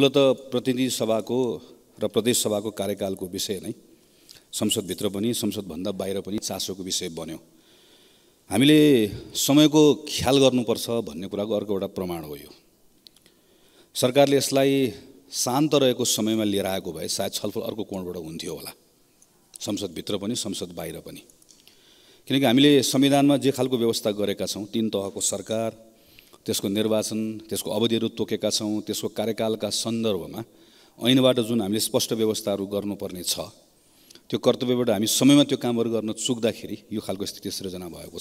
मूलत प्रतिनिधि सभाको र प्रदेश सभाको कार्यकालको विषय नै संसदभित्र पनि संसदभन्दा बाहिर पनि चासोको विषय बन्यो हामीले समयको ख्याल गर्नुपर्छ भन्ने कुराको अर्को एउटा प्रमाण हो यो सरकारले यसलाई शान्त रहेको समयमा लिएर आएको भए सायद छलफल अर्को कोणबाट हुन्थ्यो होला संसदभित्र पनि संसद बाहिर पनि किनकि हामीले संविधानमा जे खालको व्यवस्था गरेका छौँ तिन तहको सरकार त्यसको निर्वाचन त्यसको अवधिहरू तोकेका छौँ त्यसको कार्यकालका सन्दर्भमा ऐनबाट जुन हामीले स्पष्ट व्यवस्थाहरू गर्नुपर्ने छ त्यो कर्तव्यबाट हामी समयमा त्यो कामहरू गर्न चुक्दाखेरि यो खालको स्थिति सृजना भएको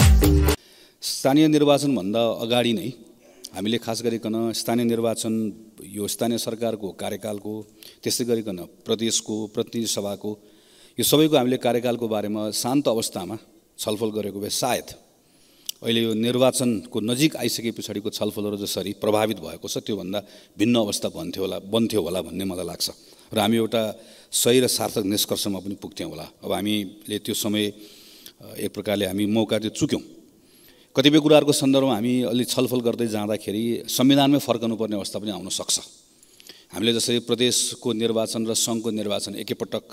छ स्थानीय निर्वाचनभन्दा अगाडि नै हामीले खास गरिकन स्थानीय निर्वाचन यो स्थानीय सरकारको कार्यकालको त्यसै गरिकन प्रदेशको प्रतिनिधि सभाको यो सबैको हामीले कार्यकालको बारेमा शान्त अवस्थामा छलफल गरेको भए सायद अहिले यो निर्वाचनको नजिक आइसके पछाडिको छलफलहरू जसरी प्रभावित भएको छ त्योभन्दा भिन्न अवस्था भन्थ्यो होला बन्थ्यो होला भन्ने मलाई लाग्छ र हामी एउटा सही र सार्थक निष्कर्षमा पनि पुग्थ्यौँ होला अब हामीले त्यो समय एक प्रकारले हामी मौका त्यो चुक्यौँ कतिपय कुराहरूको सन्दर्भमा हामी अलि छलफल गर्दै जाँदाखेरि संविधानमै फर्कनुपर्ने अवस्था पनि आउन सक्छ हामीले जसरी प्रदेशको निर्वाचन र सङ्घको निर्वाचन एकैपटक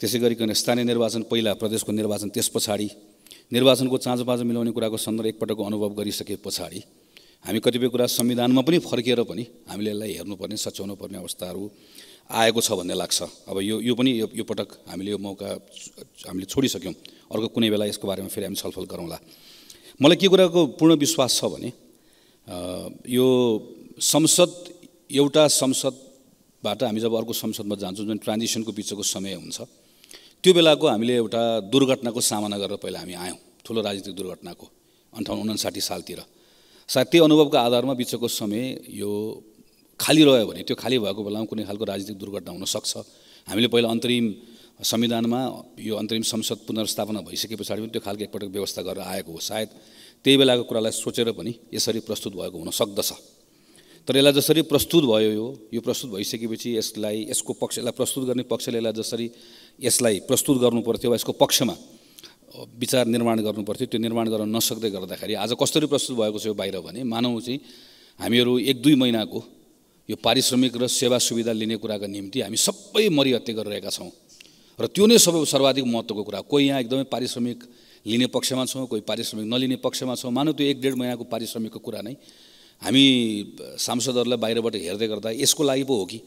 त्यसै गरिकन स्थानीय निर्वाचन पहिला प्रदेशको निर्वाचन त्यस पछाडि निर्वाचनको पाँचो मिलाउने कुराको सन्दर्भ एकपटकको अनुभव गरिसके पछाडि हामी कतिपय कुरा संविधानमा पनि फर्किएर पनि हामीले यसलाई हेर्नुपर्ने सच्याउनु पर्ने अवस्थाहरू आएको छ भन्ने लाग्छ अब यो यो पनि यो, यो पटक हामीले यो मौका हामीले छोडिसक्यौँ अर्को कुनै बेला यसको बारेमा फेरि हामी छलफल गरौँला मलाई के कुराको पूर्ण विश्वास छ भने यो संसद एउटा संसदबाट हामी जब अर्को संसदमा जान्छौँ जुन ट्रान्जिसनको बिचको समय हुन्छ त्यो बेलाको हामीले एउटा दुर्घटनाको सामना गरेर पहिला हामी आयौँ ठुलो राजनीतिक दुर्घटनाको अन्ठाउन्न उनासाठी सालतिर सायद त्यही अनुभवको आधारमा बिचको समय यो खाली रह्यो भने त्यो खाली भएको बेलामा कुनै खालको राजनीतिक दुर्घटना हुनसक्छ हामीले पहिला अन्तरिम संविधानमा यो अन्तरिम संसद पुनर्स्थापना भइसके पछाडि पनि त्यो खालको एकपटक व्यवस्था गरेर आएको हो सायद त्यही बेलाको कुरालाई सोचेर पनि यसरी प्रस्तुत भएको हुन सक्दछ तर यसलाई जसरी प्रस्तुत भयो यो यो प्रस्तुत भइसकेपछि यसलाई यसको पक्ष यसलाई प्रस्तुत गर्ने पक्षले यसलाई जसरी यसलाई प्रस्तुत गर्नुपर्थ्यो वा यसको पक्षमा विचार निर्माण गर्नुपर्थ्यो त्यो निर्माण गर्न नसक्दै गर्दाखेरि आज कसरी प्रस्तुत भएको छ यो बाहिर भने मानौँ चाहिँ हामीहरू एक दुई महिनाको यो पारिश्रमिक र सेवा सुविधा लिने कुराको निम्ति हामी सबै मरिहत्या गरिरहेका छौँ र त्यो नै सबै सर्वाधिक महत्त्वको कुरा कोही यहाँ एकदमै पारिश्रमिक लिने पक्षमा छौँ कोही पारिश्रमिक नलिने पक्षमा छौँ मानौँ त्यो एक डेढ महिनाको पारिश्रमिकको कुरा नै हामी सांसदहरूलाई बाहिरबाट हेर्दै गर्दा यसको लागि पो हो कि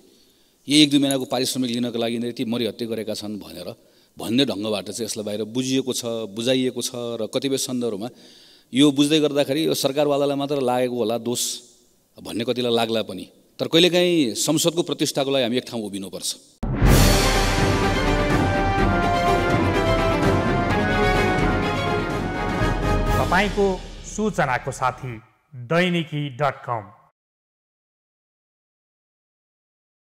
यही एक दुई महिनाको पारिश्रमिक लिनको लागि नै ती मरिहत्या गरेका छन् भनेर भन्ने ढङ्गबाट चाहिँ यसलाई बाहिर बुझिएको छ बुझाइएको छ र कतिपय सन्दर्भमा यो बुझ्दै गर्दाखेरि यो सरकारवालालाई मात्र लागेको होला दोष भन्ने कतिलाई लाग्ला पनि तर कहिलेकाहीँ संसदको प्रतिष्ठाको लागि हामी एक ठाउँ उभिनुपर्छ तपाईँको सूचनाको साथी दैनिकी डट कम